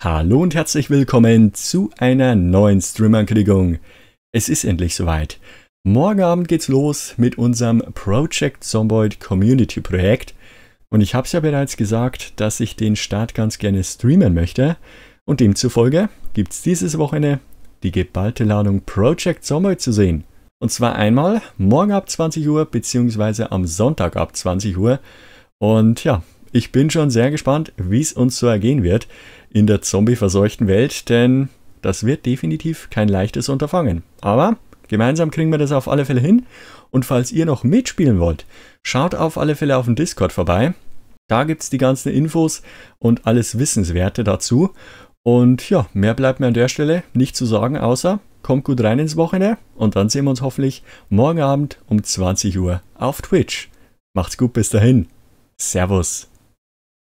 Hallo und herzlich willkommen zu einer neuen Stream-Ankündigung. Es ist endlich soweit. Morgen Abend geht's los mit unserem Project Zomboid Community Projekt. Und ich habe es ja bereits gesagt, dass ich den Start ganz gerne streamen möchte. Und demzufolge gibt es dieses Wochenende die geballte Ladung Project Zomboid zu sehen. Und zwar einmal morgen ab 20 Uhr bzw. am Sonntag ab 20 Uhr. Und ja, ich bin schon sehr gespannt, wie es uns so ergehen wird in der zombieverseuchten Welt, denn das wird definitiv kein leichtes Unterfangen. Aber gemeinsam kriegen wir das auf alle Fälle hin. Und falls ihr noch mitspielen wollt, schaut auf alle Fälle auf dem Discord vorbei. Da gibt es die ganzen Infos und alles Wissenswerte dazu. Und ja, mehr bleibt mir an der Stelle nicht zu sagen, außer kommt gut rein ins Wochenende und dann sehen wir uns hoffentlich morgen Abend um 20 Uhr auf Twitch. Macht's gut bis dahin. Servus.